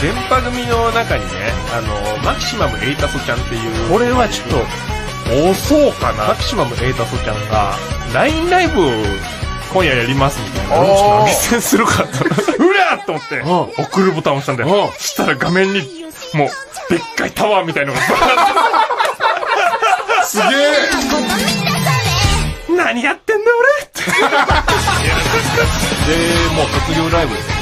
電波組の中にね、あの、マキシマムエイタソちゃんっていう。これはちょっと、遅そうかな。マキシマムエイタソちゃんが、LINE ライブを今夜やりますみたいな。ちょっと実践するかと。うらーと思って、送るボタンを押したんだよ。そしたら画面に、もう、でっかいタワーみたいのがすげえ何やってんだ俺って。で、もう卒業ライブです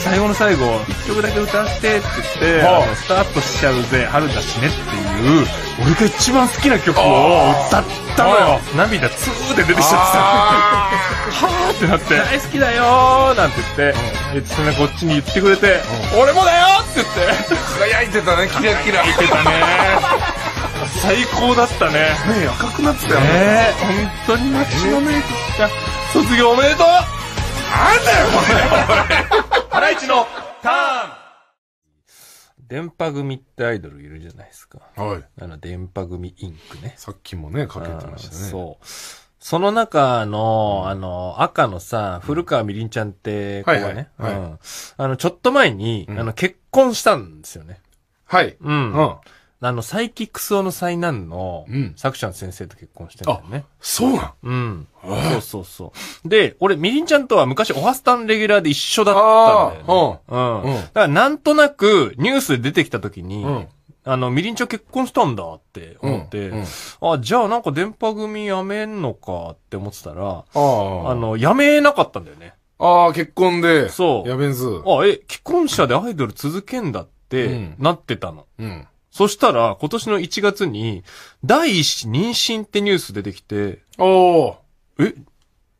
最後の最後、1曲だけ歌わせてって言って、あスタートしちゃうぜ、春だしねっていう、俺が一番好きな曲を歌ったのよ。涙ツーで出てきちゃってさ、はあ、ってなって、大好きだよーなんて言って、えつねこっちに言ってくれて、俺もだよって言って、輝いてたね、キラキラ。輝いてたね。最高だったね。目赤くなってたよね。本当に街のメイクした。卒業おめでとうなんだよ、これ。ハライチのターン電波組ってアイドルいるじゃないですか。はい。あの、電波組インクね。さっきもね、かけてましたね。そう。その中の、あの、赤のさ、古川みりんちゃんって子がね、うん。あの、ちょっと前に、あの、結婚したんですよね。はい。うん。あの、サイキックスオの災難の、作者の先生と結婚してんだよね。そうなんうん。そうそうそう。で、俺、みりんちゃんとは昔、オハスタンレギュラーで一緒だったんだよ、ね。うん。うん。だから、なんとなく、ニュースで出てきた時に、うんあの、みりんちゃん結婚したんだって思って、うんうん、あ、じゃあなんか電波組やめんのかって思ってたら、ああの、やめなかったんだよね。ああ、結婚で。そう。やめんず。あ、え、既婚者でアイドル続けんだって、なってたの。うん、うんそしたら、今年の1月に、第一子妊娠ってニュース出てきて、ああ。え、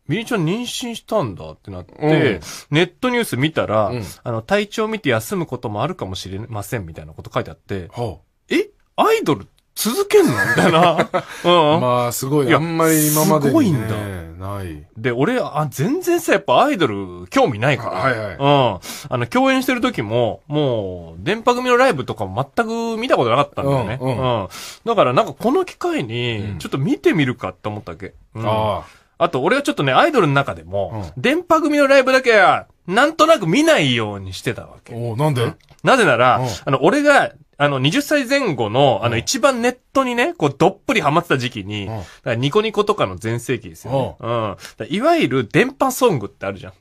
ミニちゃん妊娠したんだってなって、うん、ネットニュース見たら、うん、あの、体調見て休むこともあるかもしれませんみたいなこと書いてあって、はあ、えアイドルっ続けんのみたいな。うん。まあ、すごい。あんまり今まで、すごいんだ。ない。で、俺、あ、全然さ、やっぱアイドル興味ないから。はいはい。うん。あの、共演してる時も、もう、電波組のライブとかも全く見たことなかったんだよね。うん。うんうんだから、なんかこの機会に、ちょっと見てみるかって思ったわけ。うん、ああ。あと、俺はちょっとね、アイドルの中でも、うん、電波組のライブだけは、なんとなく見ないようにしてたわけ。おなんでなぜなら、うん、あの、俺があの、20歳前後の、あの、一番ネットにね、こう、どっぷりハマってた時期に、だからニコニコとかの全盛期ですよね。うん。いわゆる電波ソングってあるじゃん。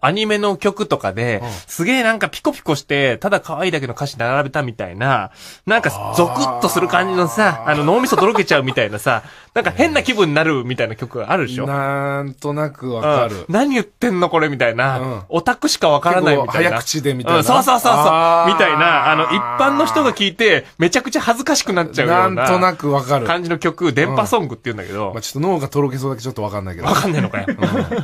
アニメの曲とかで、すげえなんかピコピコして、ただ可愛いだけの歌詞並べたみたいな、なんかゾクッとする感じのさ、あの脳みそとろけちゃうみたいなさ、なんか変な気分になるみたいな曲あるでしょなんとなくわかる、うん、何言ってんのこれみたいな、うん、オタクしかわからないみたいな。早口でみたいな、うん、そうそうそうそう。みたいな、あの、一般の人が聞いて、めちゃくちゃ恥ずかしくなっちゃうような。なんとなくわかる。感じの曲、電波ソングって言うんだけど。まあちょっと脳がとろけそうだけちょっとわかんないけど。わかんないのかよ。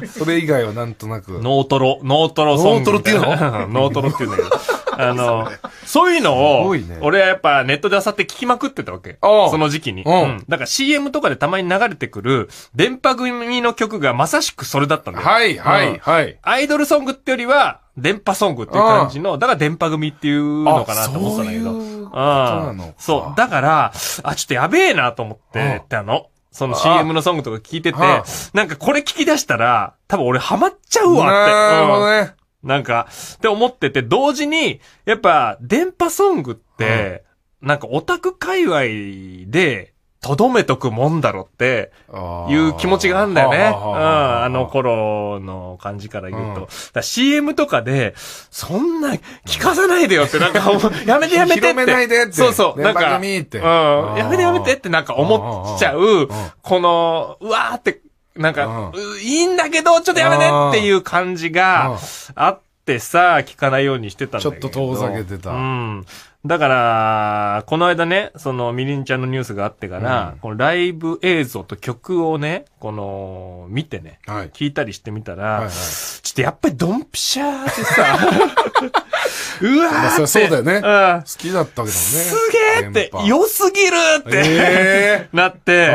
それ以外はなんとなく。脳トロ、脳トロソング。脳トロっていうの脳トロって言うんだけど。あの、そういうのを、俺はやっぱネットであさって聞きまくってたわけ。その時期に。うん。だから CM とかでたまに流れてくる、電波組の曲がまさしくそれだったんだよ。はい、はい、はい。アイドルソングってよりは、電波ソングっていう感じの、だから電波組っていうのかなと思ったんだけど。そうなのそう。だから、あ、ちょっとやべえなと思ってあの。その CM のソングとか聞いてて、なんかこれ聞き出したら、多分俺ハマっちゃうわって。なるほどね。なんか、って思ってて、同時に、やっぱ、電波ソングって、なんかオタク界隈で、とどめとくもんだろって、いう気持ちがあるんだよね。うん、あの頃の感じから言うと。うん、CM とかで、そんな、聞かさないでよって、なんか、やめてやめてって。広めないでって。そうそう。なんか、うん、やめてやめてってなんか思っちゃう、この、うわーって、なんか、うん、いいんだけど、ちょっとやめてっていう感じがあってさ、聞かないようにしてたんだけど。ちょっと遠ざけてた。うん。だから、この間ね、そのみりんちゃんのニュースがあってから、うん、このライブ映像と曲をね、この、見てね、はい、聞いたりしてみたら、はいはい、ちょっとやっぱりドンピシャーてさ、うわーって。そうだよね。うん。好きだったけどね。すげえって、良すぎるって、えー、なって、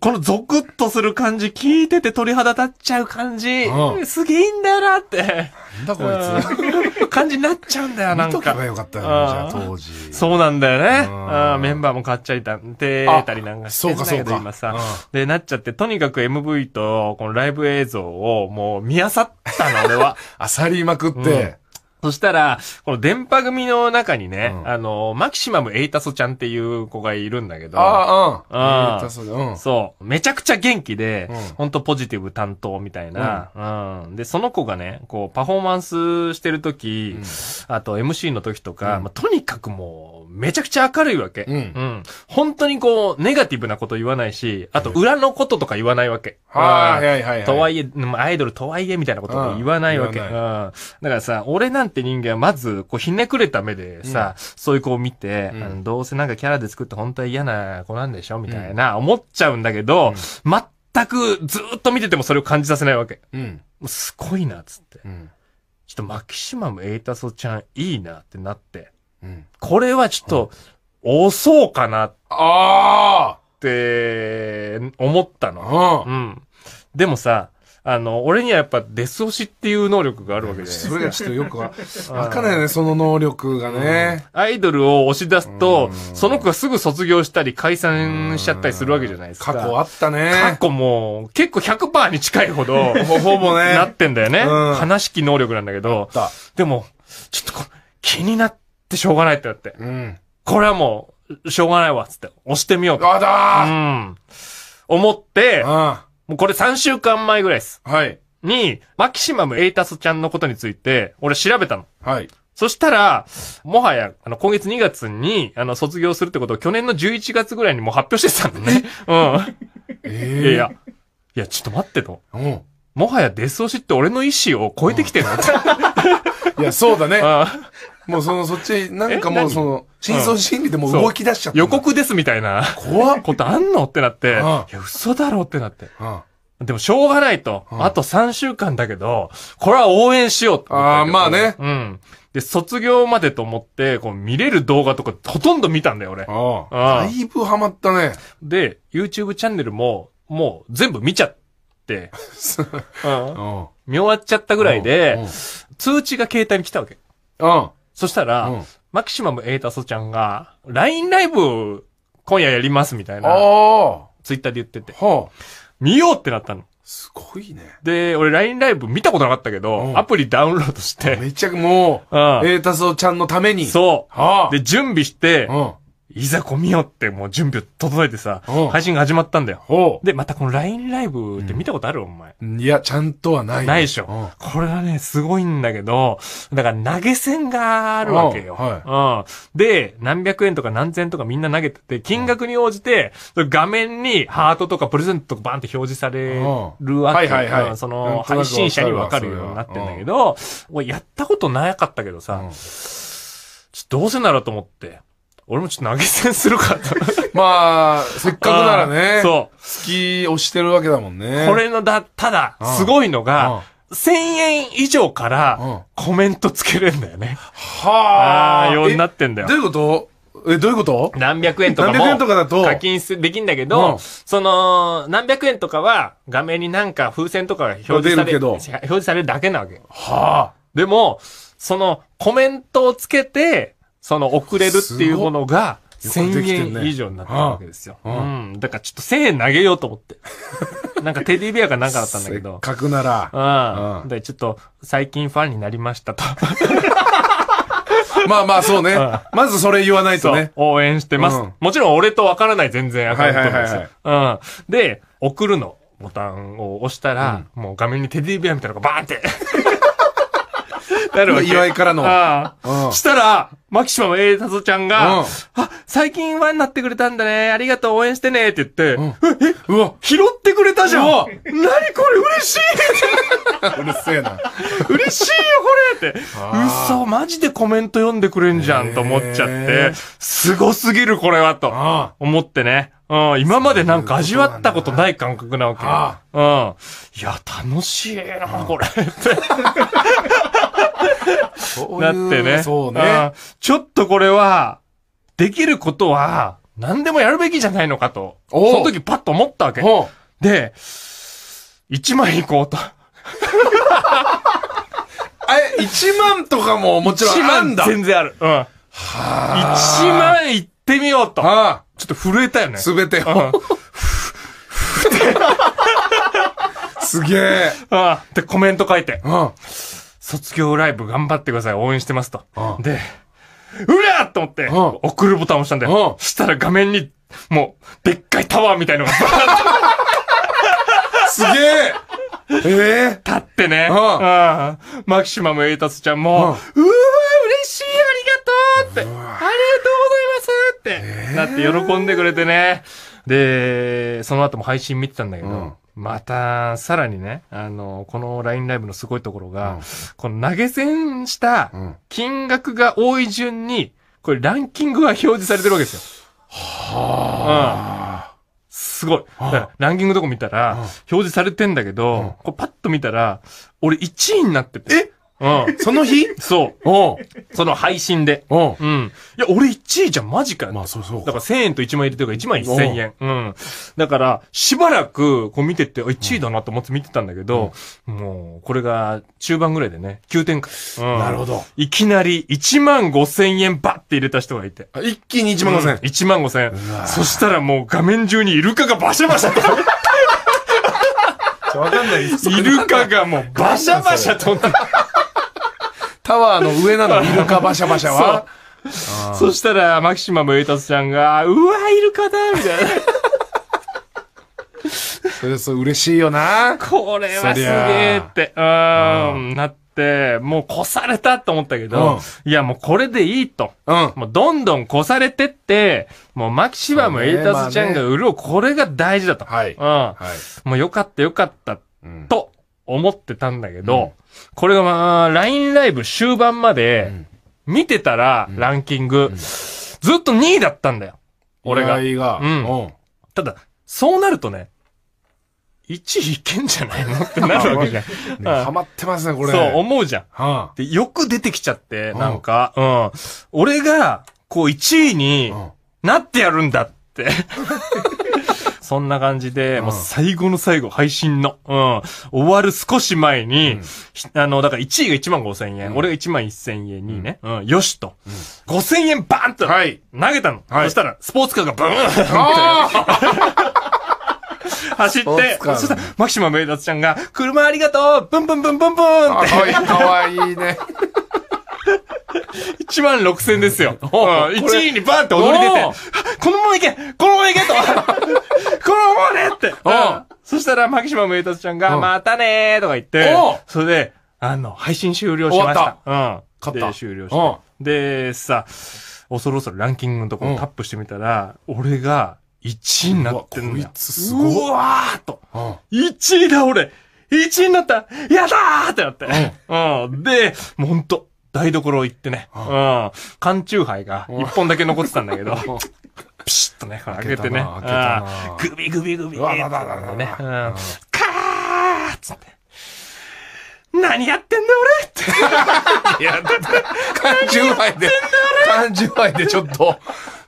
このゾクッとする感じ、聞いてて鳥肌立っちゃう感じ、すげえいいんだよなって。なんだこいつ。感じになっちゃうんだよ、なんか。見とけばよかったよ、ね、じゃあ当時。そうなんだよね。ああメンバーも買っちゃいた、てたりなんかしてそうかそうか。今さ、で、なっちゃって、とにかく MV と、このライブ映像をもう見あさったの、俺は。あさりまくって。そしたら、この電波組の中にね、うんあの、マキシマムエイタソちゃんっていう子がいるんだけど、ああ、うん。そうん。そう。めちゃくちゃ元気で、うんほんとポジティブ担当みたいな。うん。で、その子がね、こう、パフォーマンスしてるとき、あと MC のときとか、まあ、とにかくもめちゃくちゃ明るいわけ。うん。うん。本当にこう、ネガティブなこと言わないし、あと裏のこととか言わないわけ。はい、はいはいはい。とはいえ、アイドルとはいえみたいなことも言わないわけ。うん。だからさ、俺なんて人間はまず、こう、ひねくれた目でさ、そういう子を見て、どうせなんかキャラで作って本当は嫌な子なんでしょみたいな、思っちゃうんだけど、全くずっと見ててもそれを感じさせないわけ。うん。すごいな、つって。うん。ちょっとマキシマムエイタソちゃんいいなってなって。これはちょっと、押そうかな。ああって思ったの。うん。うん。でもさ、あの、俺にはやっぱデス押しっていう能力があるわけで。それがちょっとよくわかんないよね、その能力がね、うん、アイドルを押し出すと、その子がすぐ卒業したり解散しちゃったりするわけじゃないですか。過去あったね。過去も結構100%に近いほど、ほぼね、なってんだよね。うん、話しき能力なんだけど、でも、ちょっとこ気になって、ってしょうがないってなって。うん。これはもう、しょうがないわ、つって。押してみようと。あだーうん。思って、うん。もうこれ3週間前ぐらいです。はい。に、マキシマムエイタスちゃんのことについて、俺調べたの。はい。そしたら、もはや、あの、今月2月に、あの、卒業するってことを去年の11月ぐらいにもう発表してたのね。うん。ええー、いや、いや、ちょっと待ってと。うん。もはやデスオシって俺の意思を超えてきてるの、うん、いや、そうだね。もうその、そっち、なんかもうその、真相心理でもう動き出しちゃった。予告ですみたいな。怖っ。ことあんのってなって、いや、嘘だろってなって。でも、しょうがないと。あと3週間だけど、これは応援しようああ、まあね。うん。で、卒業までと思って、こう見れる動画とかほとんど見たんだよ、俺。ああ。だいぶハマったね。で、YouTube チャンネルも、もう全部見ちゃって。うん。見終わっちゃったぐらいで、通知が携帯に来たわけ。うん。そしたら、うんマキシマムエータソちゃんが、LINE ライブ今夜やりますみたいな、ツイッターで言ってて、はあ、見ようってなったの。すごいね。で、俺 LINE ライブ見たことなかったけど、うん、アプリダウンロードして。めっちゃもう、うん、エータソちゃんのために。そう。はあ、で、準備して、うん、いざこみよってもう準備を整えてさ、配信が始まったんだよ。で、またこの LINE ライブって見たことある、お前。いや、ちゃんとはない、ね。ないでしょ。これはね、すごいんだけど、だから投げ銭があるわけよ。はい、で、何百円とか何千とかみんな投げてて、金額に応じて、画面にハートとかプレゼントとかバンって表示されるわけ。はいはいはい。その、配信者にわかるようになってんだけど、やったことなかったけどさ、どうせならと思って、俺もちょっと投げ銭するかと。まあ、せっかくならね。そう。好きをしてるわけだもんね。これのだ、ただ、すごいのが、1000円以上からコメントつけれるんだよね。はあ。ようになってんだよ。どういうことえ、どういうこと何百円とかも。何百円とかだと。課金できんだけど、その、何百円とかは、画面になんか風船とかが表示される。る表示されるだけなわけ。はあ。でも、その、コメントをつけて、その遅れるっていうものが、1000円以上になってるわけですよ。うん。だからちょっと1000円投げようと思って。なんかテディベアかなんかだったんだけど。せっかくなら。うん。で、ちょっと最近ファンになりましたと。まあまあそうね。まずそれ言わないとね。応援してます。もちろん俺とわからない全然アカウントなんですよ。うん。で、送るのボタンを押したら、もう画面にテディベアみたいなのがバーンって。なるわけ。岩井からの。ああうんしたら、マキシマムエイタゾちゃんが、うんあ、最近ワンになってくれたんだね。ありがとう、応援してね。って言って、んえ、えうわ、拾ってくれたじゃん。う何これ嬉しい うるせえな。嬉しいよ、これって。嘘、マジでコメント読んでくれんじゃんと思っちゃってすごすぎる、これは、と思ってね。うん、今までなんか味わったことない感覚なわけ。うん。いや、楽しいな、これ だなってね。そうね。ちょっとこれは、できることは、何でもやるべきじゃないのかと。その時パッと思ったわけ。で、1万いこうと。え、1万とかももちろんあるんだ。1万全然ある。うん。はあ。1万いってみようと。はあ、ちょっと震えたよね。すべてを。すげえ。あで、コメント書いて。うん。卒業ライブ頑張ってください、応援してますと。で、うらーと思って、送るボタンを押したんだよ。したら画面に、もう、でっかいタワーみたいのがすげえええー、立ってね。うん。マキシマムエイタスちゃんも、うん、うわ、嬉しい、ありがとうって、うありがとうございますって、えー、なって喜んでくれてね。で、その後も配信見てたんだけど、うんまた、さらにね、あの、この LINE ライブのすごいところが、うん、この投げ銭した金額が多い順に、これランキングが表示されてるわけですよ。はあ、うん。すごい。ランキングとこ見たら、表示されてんだけど、こうパッと見たら、俺1位になってて。えうん。その日そう。おその配信で。おうん。いや、俺1位じゃん、マジかよ。まあ、そうそう。だから1000円と1万円入れてるから1万1000円。うん。だから、しばらく、こう見てて、1位だなと思って見てたんだけど、うん、もう、これが中盤ぐらいでね、急展開。うん。なるほど。いきなり1万5000円バッて入れた人がいて。一気に1万5000円。うん、1万5000円。そしたらもう画面中にイルカがバシャバシャと。わかんないイルカがもうバシャバシャ飛んタワーの上なの、イルカバシャバシャは。そしたら、マキシマムエイタスちゃんが、うわ、イルカだみたいな。それそう、嬉しいよな。これはすげえって、うん、なって、もう越されたと思ったけど、うん、いや、もうこれでいいと。うん、もうどんどん越されてって、もうマキシマムエイタスちゃんが潤るこれが大事だと。はい。うん。はい、もうよかったよかった、と。思ってたんだけど、うん、これがまあ、LINE ライブ終盤まで、見てたら、ランキング、ずっと2位だったんだよ。俺が。がうん。ただ、そうなるとね、1位いけんじゃないのってなるわけじゃん。ハマ、ね、ってますね、これ。そう、思うじゃん。はあ、でよく出てきちゃって、なんか、うん。俺が、こう、1位になってやるんだって。そんな感じで、もう最後の最後、配信の、うん、終わる少し前に、あの、だから1位が1万5千円、俺が1万1千円にね、うん、よしと、5千円バーンと、投げたの。そしたら、スポーツカーがブーン 走って、そしたら、マキシマメイダツちゃんが、車ありがとうブンブンブンブンブンって。かわいいね。1 万6000ですよ。うん、1位にバーンって踊り出て、このままいけこのままいけとこのままねって。うん。そしたら、牧島メイトちゃんが、またねーとか言って、それで、あの、配信終了しました。うん。勝った。で、終了して。で、さ、恐ろそろランキングのところタップしてみたら、俺が1位になってんのよ。こいつすごい。うわーと。1位だ俺 !1 位になったやだーってなって。うん。で、もうほんと。台所行ってね。うん。缶中杯ハイが一本だけ残ってたんだけど、とね、開けてね。グビグビグビ。わだだだだね。カーッつって。何やってんだ俺って。いや、だって、感情杯で、感情杯でちょっと、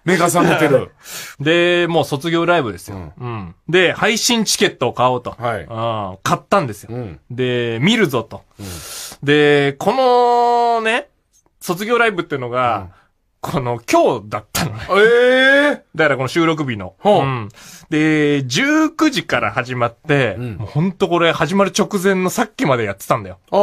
目が覚めてる。で、もう卒業ライブですよ。うん。で、配信チケットを買おうと。はい。あ買ったんですよ。うん、で、見るぞと。うん、で、このね、卒業ライブっていうのが、うんこの、今日だったのね。ええー、だからこの収録日の。うん。で、19時から始まって、うん、もうほんとこれ始まる直前のさっきまでやってたんだよ。あ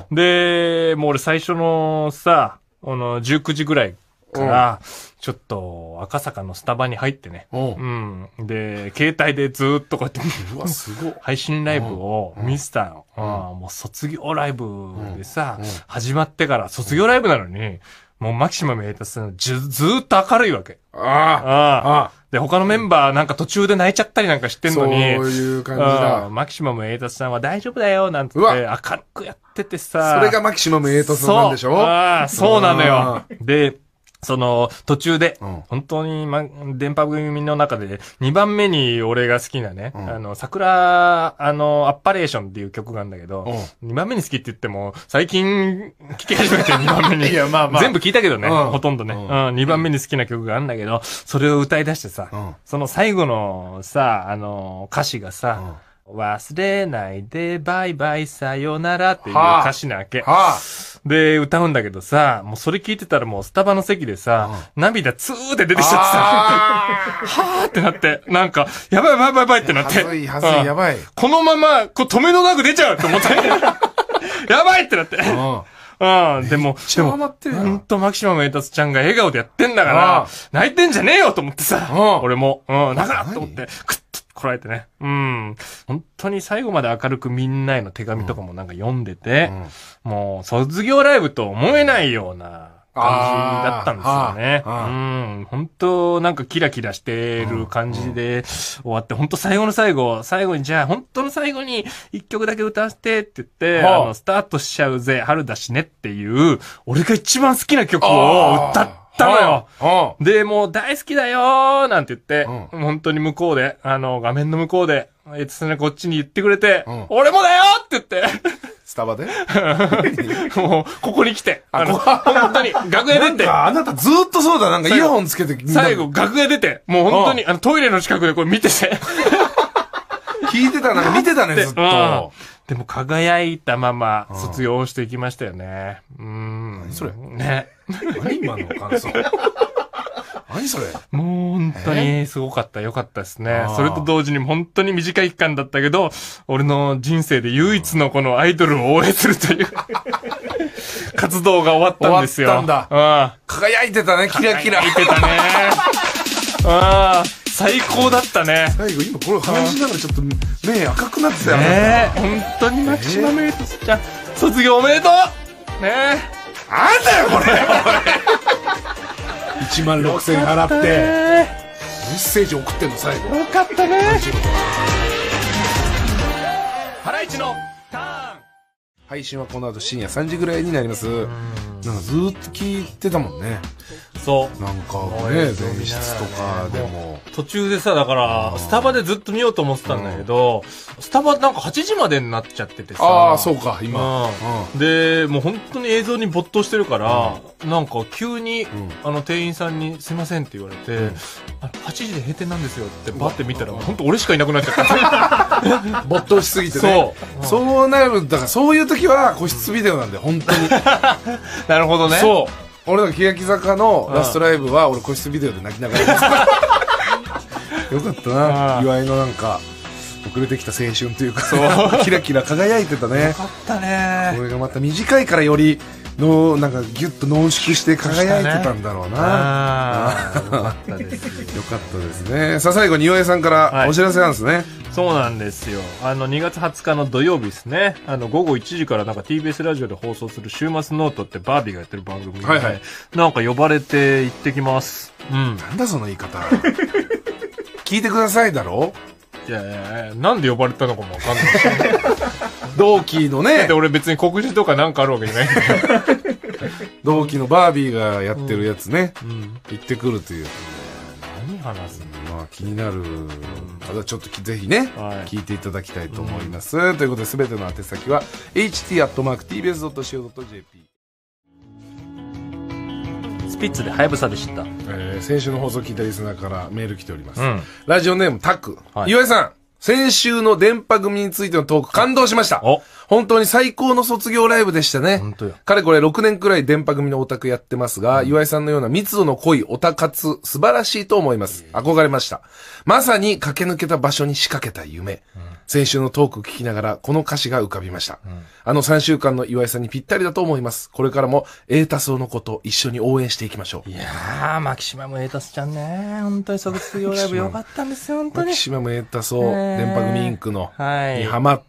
あ、うん。で、もう俺最初のさ、この19時ぐらいから、ちょっと赤坂のスタバに入ってね。うん。で、携帯でずっとこうやって、うわ、すごい。配信ライブを見せたよ。うん。もう卒業ライブでさ、始まってから卒業ライブなのに、もうマキシマムエイタスず、ずーっと明るいわけ。ああ。ああ。で、他のメンバーなんか途中で泣いちゃったりなんかしてんのに。そういう感じだ。マキシマムエイタスさんは大丈夫だよ、なんて。て、明るくやっててさ。それがマキシマムエイタスなんでしょそうなのよ。で、その、途中で、うん、本当に、ま、電波組の中で、2番目に俺が好きなね、うん、あの、桜、あの、アッパレーションっていう曲があるんだけど、うん、2番目に好きって言っても、最近、聴き始めて2 番目に。いや、まあまあ。全部聴いたけどね、ほとんどね、うん。2番目に好きな曲があるんだけど、それを歌い出してさ、その最後のさ、あの、歌詞がさ、忘れないで、バイバイ、さよならっていう歌詞なわけ。はあ、で、歌うんだけどさ、もうそれ聞いてたらもうスタバの席でさ、涙ツーって出てきちゃってさ、はぁってなって、なんか、やばいやばいやばいやばいってなって。はずい、はずい、やばい。このまま、こう止めのなく出ちゃうって思って。やばいってなって。うんでも、でも、ほんとマキシマムエタスちゃんが笑顔でやってんだから、泣いてんじゃねえよと思ってさ、俺も、うん、だからと思って、くっこらえてね。うん。本当に最後まで明るくみんなへの手紙とかもなんか読んでて、うん、もう卒業ライブと思えないような感じだったんですよね。うん。本当なんかキラキラしてる感じで終わって、本当最後の最後、最後にじゃあ本当の最後に一曲だけ歌わせてって言って、あの、スタートしちゃうぜ、春だしねっていう、俺が一番好きな曲を歌って、ったのよ。で、もう大好きだよーなんて言って、うん、本当に向こうで、あの、画面の向こうで、えつねこっちに言ってくれて、うん、俺もだよって言って。スタバで もう、ここに来て。あの、本当に、楽屋出て。あなたずっとそうだ。なんかイヤホンつけて。最後、楽屋出て。もう本当に、あの、トイレの近くでこれ見てて。聞いてた、なんか見てたね、ずっと。でも輝いたまま卒業していきましたよね。うん。何それね。何今の感想 何それもう本当にすごかった。よかったですね。それと同時に本当に短い期間だったけど、俺の人生で唯一のこのアイドルを応援するという 活動が終わったんですよ。終わったんだ。うん。輝いてたね、キラキラ。輝いてたね。ああ。最高だったね最後今これ話しながらちょっと目赤くなってたよね本当にマキシマメイトちゃん、卒業おめでとうねえあんだよこれ1 万6000払ってメッセージ送ってんの最後よかったねハライチのターン配信はこの後深夜3時ぐらいになりますなんかずっと聞いてたもんね。そう。なんかね、前室とかでも。途中でさ、だから、スタバでずっと見ようと思ってたんだけど、スタバなんか8時までになっちゃっててさ。ああ、そうか、今。で、もう本当に映像に没頭してるから、なんか急に、あの店員さんにすいませんって言われて、8時で閉店なんですよってバって見たら、本当俺しかいなくなっちゃった。没頭しすぎてね。そう。そうなる、だからそういう時は個室ビデオなんで、本当に。な なるほどねそう俺の欅坂のラストライブは俺個室ビデオで泣きながら よかったな岩井のなんか遅れてきた青春というかそう キラキラ輝いてたねよかったねこれがまた短いからよりのなんかギュッと濃縮して輝いてたんだろうな、ね、よかったですよかったですねさあ最後に井さんからお知らせなんですね、はい、そうなんですよあの2月20日の土曜日ですねあの午後1時からなんか TBS ラジオで放送する「週末ノート」ってバービーがやってる番組で、はいはい、なんか呼ばれて行ってきますうんなんだその言い方 聞いてくださいだろいやいやなんで呼ばれたのかもわかんない 同期のだっねて、俺別に告示とかなんかあるわけじゃない 同期のバービーがやってるやつね、うん。行ってくるという。何話すのまあ気になる。あとはちょっとぜひね、はい聞いていただきたいと思います。ということで、すべての宛先は、ht.tbs.co.jp。スピッツでハヤブサで知った。えー先週の放送聞いたリスナーからメール来ております。うんラジオネームタック、はい岩井さん、先週の電波組についてのトーク感動しました。本当に最高の卒業ライブでしたね。彼これ6年くらい電波組のオタクやってますが、うん、岩井さんのような密度の濃いオタ活、素晴らしいと思います。憧れました。まさに駆け抜けた場所に仕掛けた夢。うん、先週のトーク聞きながら、この歌詞が浮かびました。うん、あの3週間の岩井さんにぴったりだと思います。これからもータスオのこと一緒に応援していきましょう。いやー、マキシマムータスちゃんね。本当に卒業ライブよかったんですよ、本当に。マキシマムータスー電波組インクの、はい。にハマっ、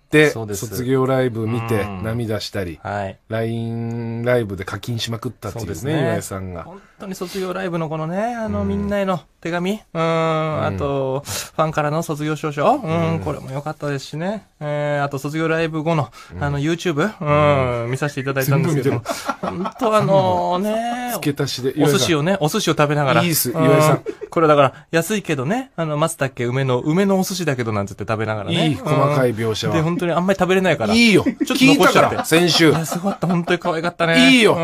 卒業ライブ見て涙したり、はい、LINE ライブで課金しまくったっていうですね、岩井さんが。本当に卒業ライブのこのね、あの、みんなへの手紙、うん、あと、ファンからの卒業証書、うん、これも良かったですしね、えー、あと卒業ライブ後の、あの、YouTube、うん、見させていただいたんですけど、本当あの ね、付け足しで、お寿司をね、お寿司を食べながら、いいっす、岩井さん。これだから、安いけどね、あの、松茸梅の、梅のお寿司だけどなんつって食べながらね。いい細かい描写は。で、本当にあんまり食べれないから。いいよ。ちょっと聞ちゃって。先週。すごかった。本当に可愛かったね。いいよ。うん。い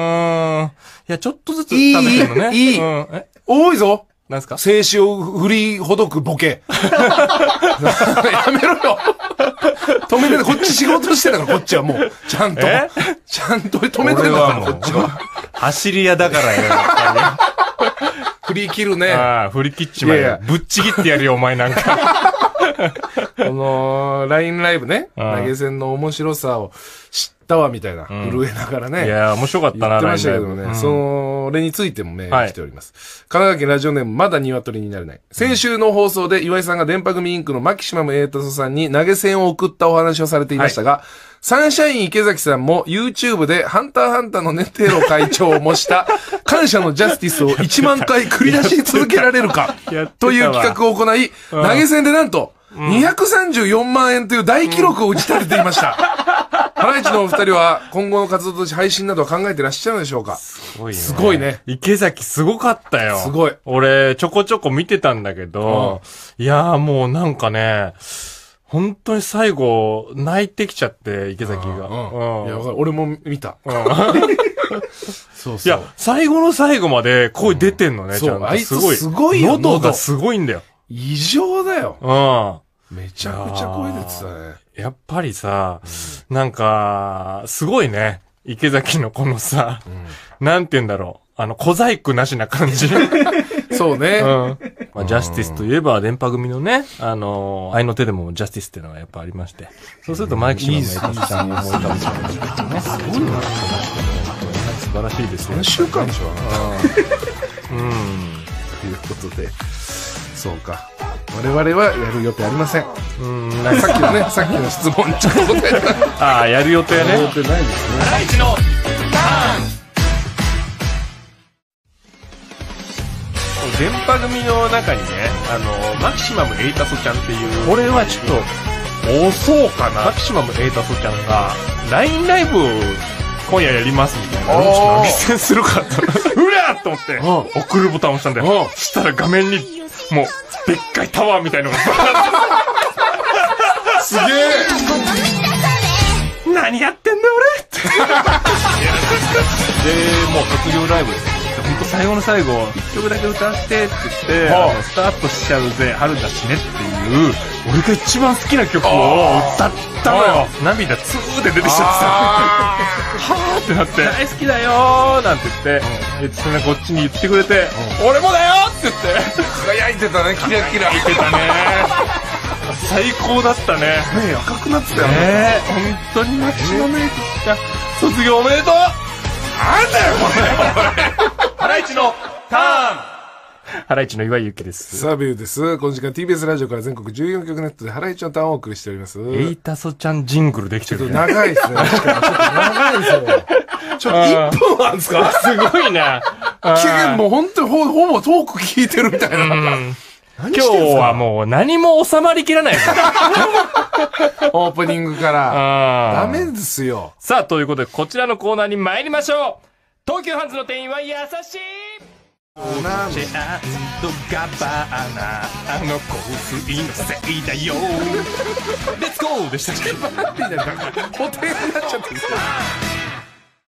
や、ちょっとずつ食べてるのね。いい。いいうん、え多いぞ。なんすか静止を振りほどくボケ。やめろよ。止めて、こっち仕事してたから、こっちはもう。ちゃんと。ちゃんと止めてたから、こっちは。走り屋だからよ、や 振り切るね。ああ、振り切っちまえ。ぶっちぎってやるよ、お前なんか。この、LINE ライブね、投げ銭の面白さを知ったわ、みたいな、震えながらね。いや、面白かったな、言ってましたけどね、それについてもね、来ております。神奈川県ラジオネーム、まだ鶏になれない。先週の放送で岩井さんが電波組インクのマキシマムエータソさんに投げ銭を送ったお話をされていましたが、サンシャイン池崎さんも YouTube でハンターハンターのネテロ会長を模した 感謝のジャスティスを1万回繰り出し続けられるかという企画を行い、投げ銭でなんと234万円という大記録を打ち立てていました。ハライチのお二人は今後の活動として配信などは考えてらっしゃるでしょうかすごいね。すごいね。池崎すごかったよ。すごい。俺、ちょこちょこ見てたんだけど、いやーもうなんかね、本当に最後、泣いてきちゃって、池崎が。うん。いや、俺も見た。うん。そうそう。いや、最後の最後まで声出てんのね、ちゃんと。あいつすごいよ。喉がすごいんだよ。異常だよ。うん。めちゃくちゃ声出てたね。やっぱりさ、うん、なんか、すごいね。池崎のこのさ、うん、なんて言うんだろう。あの、小細工なしな感じ。そうね。うん。まあ、ジャスティスといえば、電波組のね、あのー、愛の手でもジャスティスっていうのがやっぱありまして。そうすると、マイク氏がめちゃくちゃ思い浮かぶじゃないですか。すごいな。素晴らしいですね。3週間でしょ、うん。ということで、そうか。我々はやる予定ありませんうんさっきのねさっきの質問ちょっと答えたああやる予定ね予定ないですね大地の電波組の中にねあのマキシマムエイタソちゃんっていうこれはちょっと遅そうかなマキシマムエイタソちゃんが LINE ライブ e 今夜やりますみたいなのを実践するから うらーと思って送るボタンを押したんだよそしたら画面にもうでっかいタワーみたいのがすげえ何やってんだ俺でもう卒業ライブです本当最後の最後、1曲だけ歌ってって言って、はあ、スタートしちゃうぜ、春だしねっていう、俺が一番好きな曲を歌ったのよ。涙ツーって出てきちゃってさ、はあってなって、大好きだよーなんて言って、そん、そこっちに言ってくれて、俺もだよって言って。輝いてたね、キラキラ。輝いてたね。最高だったね。目赤くなってたよね。本当に街のメイク。い卒業おめでとうなんだよ、これ。ハライチの岩井ゆきです。サビューです。この時間 TBS ラジオから全国14局ネットでハライチのターンをお送りしております。エイタソちゃんジングルできてる、ね、長いですね。ちょっと長いで すね。ちょ、1分あんですかすごいな。期限もう本当にほほぼトーク聞いてるみたいな。今日はもう何も収まりきらない オープニングから。ダメですよ。さあ、ということでこちらのコーナーに参りましょう。東急ハンズの店員は優しいシャんとガバナあの香水のせいだよレッツゴーでしたっけバーティーなんか補填になっちゃってる